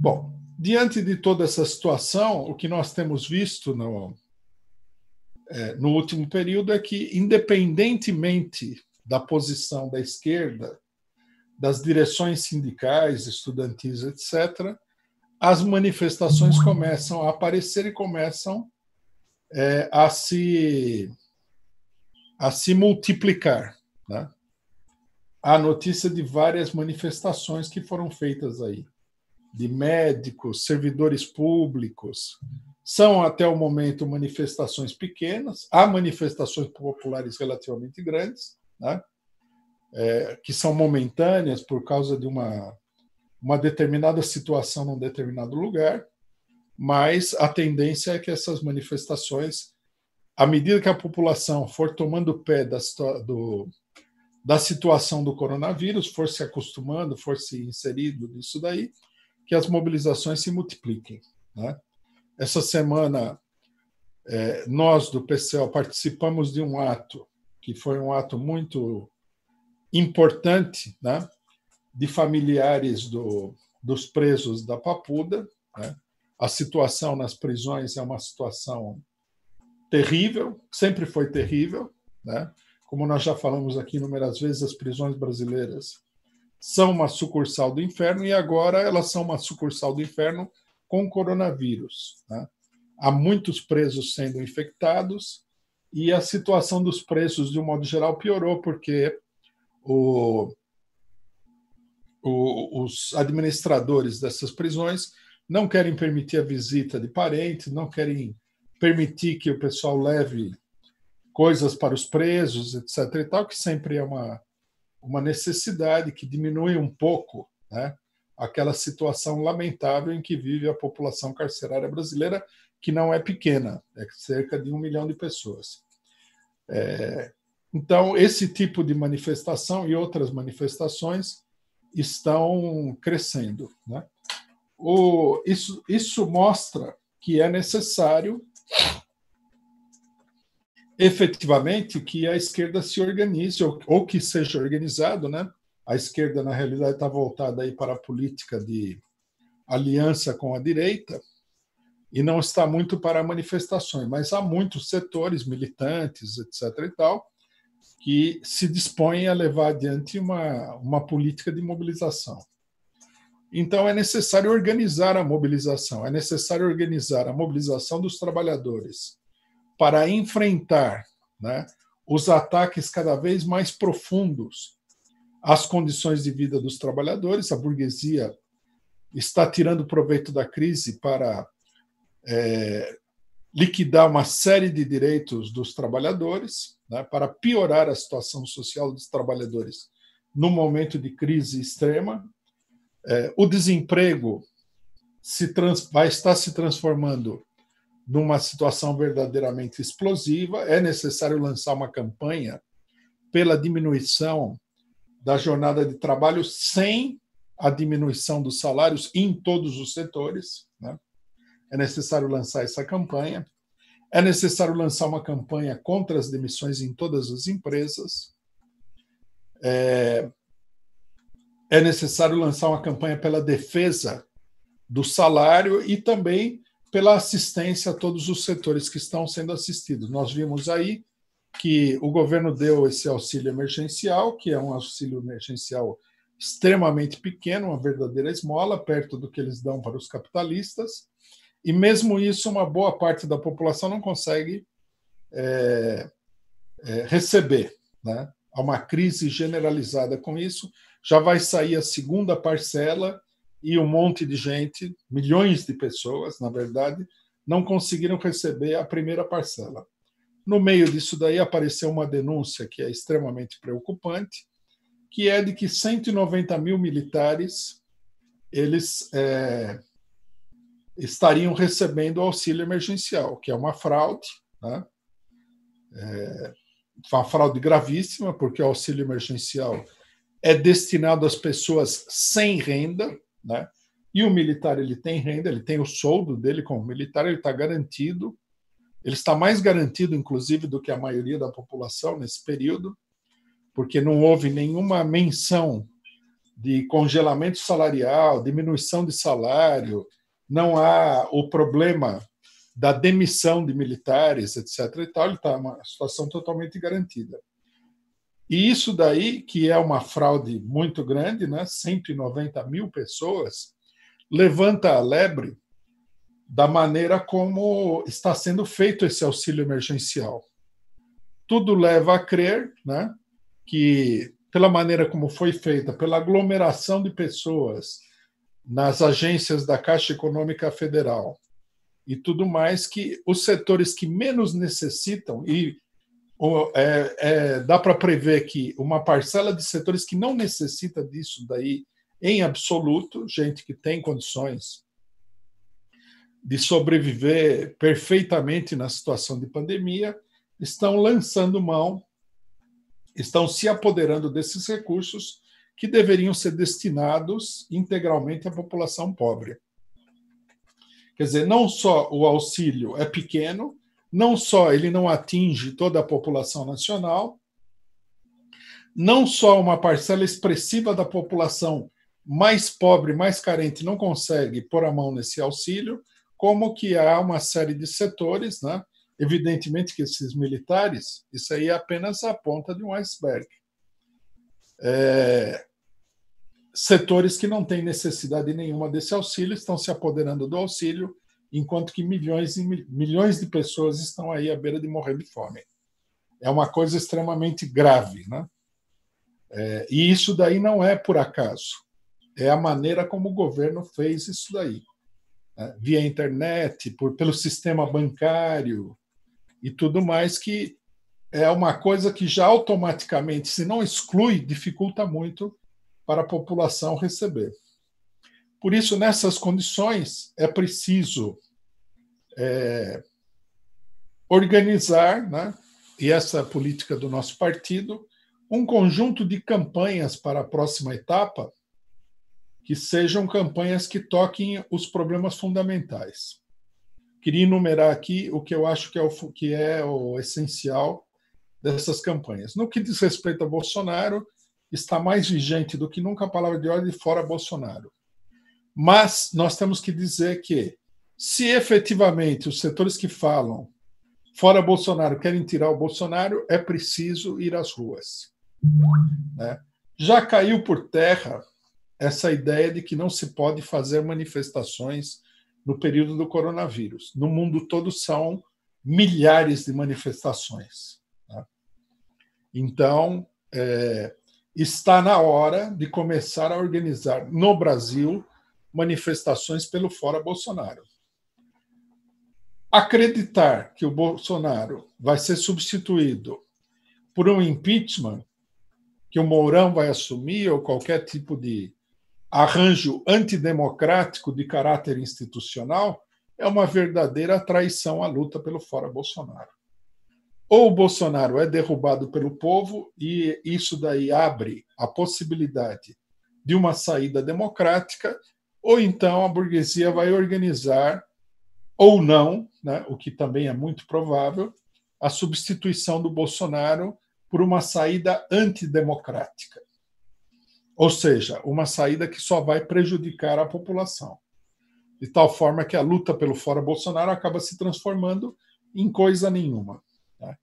Bom, diante de toda essa situação, o que nós temos visto no, é, no último período é que, independentemente da posição da esquerda, das direções sindicais, estudantis, etc., as manifestações começam a aparecer e começam é, a, se, a se multiplicar. Né? A notícia de várias manifestações que foram feitas aí de médicos, servidores públicos. São até o momento manifestações pequenas, há manifestações populares relativamente grandes, né? é, que são momentâneas por causa de uma, uma determinada situação num determinado lugar, mas a tendência é que essas manifestações, à medida que a população for tomando pé da, do, da situação do coronavírus, for se acostumando, for se inserindo nisso daí, que as mobilizações se multipliquem. Né? Essa semana, é, nós do PCO participamos de um ato, que foi um ato muito importante, né? de familiares do, dos presos da Papuda. Né? A situação nas prisões é uma situação terrível, sempre foi terrível. Né? Como nós já falamos aqui inúmeras vezes, as prisões brasileiras são uma sucursal do inferno e agora elas são uma sucursal do inferno com coronavírus. Né? Há muitos presos sendo infectados e a situação dos preços, de um modo geral, piorou, porque o, o, os administradores dessas prisões não querem permitir a visita de parentes, não querem permitir que o pessoal leve coisas para os presos, etc. e tal, que sempre é uma uma necessidade que diminui um pouco né, aquela situação lamentável em que vive a população carcerária brasileira, que não é pequena, é cerca de um milhão de pessoas. É, então, esse tipo de manifestação e outras manifestações estão crescendo. Né? O, isso, isso mostra que é necessário efetivamente que a esquerda se organize, ou, ou que seja organizado, né? A esquerda, na realidade, está voltada aí para a política de aliança com a direita e não está muito para manifestações, mas há muitos setores militantes, etc. e tal, que se dispõem a levar adiante uma, uma política de mobilização. Então, é necessário organizar a mobilização, é necessário organizar a mobilização dos trabalhadores para enfrentar né, os ataques cada vez mais profundos às condições de vida dos trabalhadores. A burguesia está tirando proveito da crise para é, liquidar uma série de direitos dos trabalhadores, né, para piorar a situação social dos trabalhadores No momento de crise extrema. É, o desemprego se trans, vai estar se transformando numa situação verdadeiramente explosiva, é necessário lançar uma campanha pela diminuição da jornada de trabalho sem a diminuição dos salários em todos os setores. Né? É necessário lançar essa campanha. É necessário lançar uma campanha contra as demissões em todas as empresas. É, é necessário lançar uma campanha pela defesa do salário e também pela assistência a todos os setores que estão sendo assistidos. Nós vimos aí que o governo deu esse auxílio emergencial, que é um auxílio emergencial extremamente pequeno, uma verdadeira esmola, perto do que eles dão para os capitalistas. E mesmo isso, uma boa parte da população não consegue é, é, receber. Né? Há uma crise generalizada com isso. Já vai sair a segunda parcela e um monte de gente, milhões de pessoas, na verdade, não conseguiram receber a primeira parcela. No meio disso daí apareceu uma denúncia que é extremamente preocupante, que é de que 190 mil militares eles é, estariam recebendo auxílio emergencial, que é uma fraude, né? é uma fraude gravíssima, porque o auxílio emergencial é destinado às pessoas sem renda, né? E o militar ele tem renda, ele tem o soldo dele como militar, ele está garantido, ele está mais garantido, inclusive, do que a maioria da população nesse período, porque não houve nenhuma menção de congelamento salarial, diminuição de salário, não há o problema da demissão de militares, etc. E tal, ele está uma situação totalmente garantida. E isso daí, que é uma fraude muito grande, né? 190 mil pessoas, levanta a lebre da maneira como está sendo feito esse auxílio emergencial. Tudo leva a crer né, que, pela maneira como foi feita, pela aglomeração de pessoas nas agências da Caixa Econômica Federal e tudo mais, que os setores que menos necessitam, e é, é, dá para prever que uma parcela de setores que não necessita disso daí em absoluto, gente que tem condições de sobreviver perfeitamente na situação de pandemia, estão lançando mão, estão se apoderando desses recursos que deveriam ser destinados integralmente à população pobre. Quer dizer, não só o auxílio é pequeno, não só ele não atinge toda a população nacional, não só uma parcela expressiva da população mais pobre, mais carente, não consegue pôr a mão nesse auxílio, como que há uma série de setores, né? Evidentemente que esses militares, isso aí é apenas a ponta de um iceberg. É, setores que não têm necessidade nenhuma desse auxílio estão se apoderando do auxílio enquanto que milhões e milhões de pessoas estão aí à beira de morrer de fome. É uma coisa extremamente grave, né? É, e isso daí não é por acaso. É a maneira como o governo fez isso daí, né? via internet, por, pelo sistema bancário e tudo mais que é uma coisa que já automaticamente, se não exclui, dificulta muito para a população receber. Por isso, nessas condições, é preciso é, organizar, né, e essa é a política do nosso partido, um conjunto de campanhas para a próxima etapa que sejam campanhas que toquem os problemas fundamentais. Queria enumerar aqui o que eu acho que é o, que é o essencial dessas campanhas. No que diz respeito a Bolsonaro, está mais vigente do que nunca a palavra de ordem fora Bolsonaro. Mas nós temos que dizer que, se efetivamente os setores que falam fora Bolsonaro querem tirar o Bolsonaro, é preciso ir às ruas. Né? Já caiu por terra essa ideia de que não se pode fazer manifestações no período do coronavírus. No mundo todo são milhares de manifestações. Né? Então, é, está na hora de começar a organizar no Brasil manifestações pelo Fora Bolsonaro. Acreditar que o Bolsonaro vai ser substituído por um impeachment, que o Mourão vai assumir, ou qualquer tipo de arranjo antidemocrático de caráter institucional, é uma verdadeira traição à luta pelo Fora Bolsonaro. Ou o Bolsonaro é derrubado pelo povo, e isso daí abre a possibilidade de uma saída democrática, ou então a burguesia vai organizar, ou não, né, o que também é muito provável, a substituição do Bolsonaro por uma saída antidemocrática. Ou seja, uma saída que só vai prejudicar a população. De tal forma que a luta pelo fora Bolsonaro acaba se transformando em coisa nenhuma. Né?